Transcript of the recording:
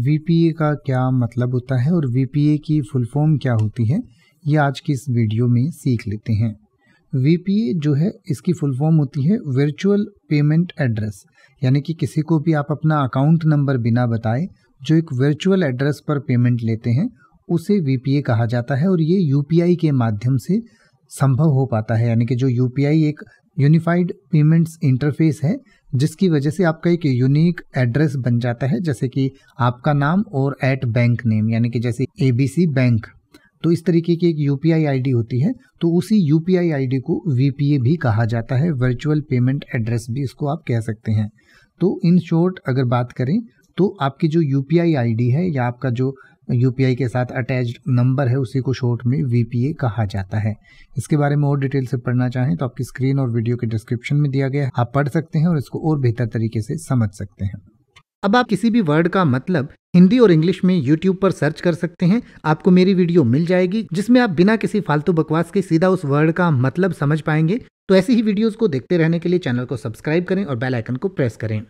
VPA का क्या मतलब होता है और वीपीए की फुल फॉर्म क्या होती है ये आज की इस वीडियो में सीख लेते हैं वीपीए जो है इसकी फुल फॉर्म होती है वर्चुअल पेमेंट एड्रेस यानी कि किसी को भी आप अपना अकाउंट नंबर बिना बताए जो एक वर्चुअल एड्रेस पर पेमेंट लेते हैं उसे वी कहा जाता है और ये यू के माध्यम से संभव हो पाता है यानी कि जो यू एक यूनिफाइड पेमेंट्स इंटरफेस है जिसकी वजह से आपका एक यूनिक एड्रेस बन जाता है जैसे कि आपका नाम और एट बैंक नेम यानी कि जैसे ए बैंक तो इस तरीके की एक यू पी होती है तो उसी यू पी को वी भी कहा जाता है वर्चुअल पेमेंट एड्रेस भी इसको आप कह सकते हैं तो इन शॉर्ट अगर बात करें तो आपकी जो यू पी है या आपका जो यूपीआई के साथ अटैच नंबर है उसी को शॉर्ट में वीपीए कहा जाता है इसके बारे में और डिटेल से पढ़ना चाहें तो आपकी स्क्रीन और वीडियो के डिस्क्रिप्शन में दिया गया है आप पढ़ सकते हैं और इसको और बेहतर तरीके से समझ सकते हैं अब आप किसी भी वर्ड का मतलब हिंदी और इंग्लिश में यूट्यूब पर सर्च कर सकते हैं आपको मेरी वीडियो मिल जाएगी जिसमें आप बिना किसी फालतू बकवास के सीधा उस वर्ड का मतलब समझ पाएंगे तो ऐसी ही वीडियोस को देखते रहने के लिए चैनल को सब्सक्राइब करें और बेल आइकन को प्रेस करें